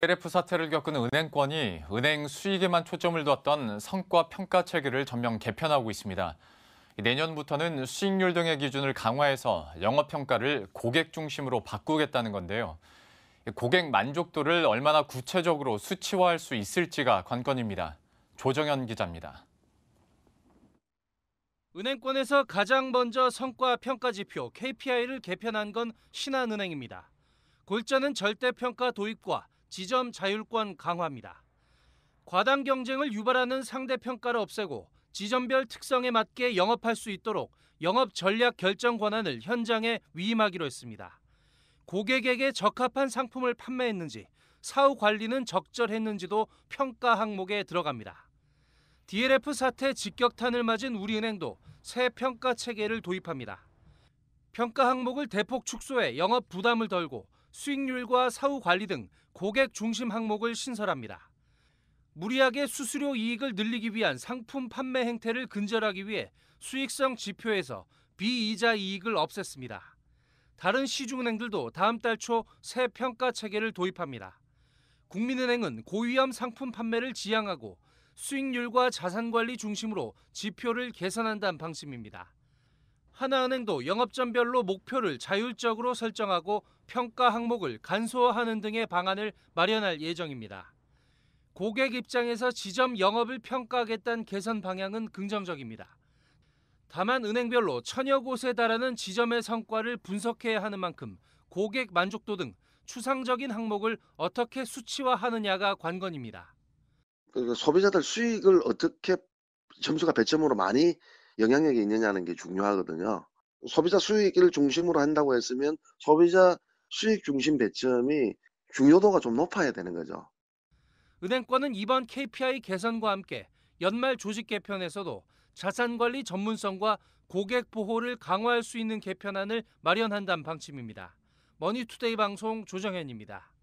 ILF 사태를 겪은 은행권이 은행 수익에만 초점을 뒀던 성과 평가 체계를 전면 개편하고 있습니다. 내년부터는 수익률 등의 기준을 강화해서 영업 평가를 고객 중심으로 바꾸겠다는 건데요. 고객 만족도를 얼마나 구체적으로 수치화할 수 있을지가 관건입니다. 조정현 기자입니다. 은행권에서 가장 먼저 성과 평가 지표 KPI를 개편한 건 신한은행입니다. 골자는 절대평가 도입과 지점 자율권 강화입니다. 과당 경쟁을 유발하는 상대평가를 없애고 지점별 특성에 맞게 영업할 수 있도록 영업 전략 결정 권한을 현장에 위임하기로 했습니다. 고객에게 적합한 상품을 판매했는지 사후 관리는 적절했는지도 평가 항목에 들어갑니다. DLF 사태 직격탄을 맞은 우리은행도 새 평가 체계를 도입합니다. 평가 항목을 대폭 축소해 영업 부담을 덜고 수익률과 사후 관리 등 고객 중심 항목을 신설합니다. 무리하게 수수료 이익을 늘리기 위한 상품 판매 행태를 근절하기 위해 수익성 지표에서 비이자 이익을 없앴습니다. 다른 시중은행들도 다음 달 초 새 평가 체계를 도입합니다. 국민은행은 고위험 상품 판매를 지향하고 수익률과 자산 관리 중심으로 지표를 개선한다는 방침입니다. 하나은행도 영업점별로 목표를 자율적으로 설정하고 평가 항목을 간소화하는 등의 방안을 마련할 예정입니다. 고객 입장에서 지점 영업을 평가하겠다는 개선 방향은 긍정적입니다. 다만 은행별로 천여 곳에 달하는 지점의 성과를 분석해야 하는 만큼 고객 만족도 등 추상적인 항목을 어떻게 수치화하느냐가 관건입니다. 그리고 소비자들 수익을 어떻게 점수가 배점으로 많이 영향력이 있느냐는 게 중요하거든요. 소비자 수익을 중심으로 한다고 했으면 소비자 수익 중심 배점이 중요도가 좀 높아야 되는 거죠. 은행권은 이번 KPI 개선과 함께 연말 조직 개편에서도 자산 관리 전문성과 고객 보호를 강화할 수 있는 개편안을 마련한다는 방침입니다. 머니투데이 방송 조정현입니다.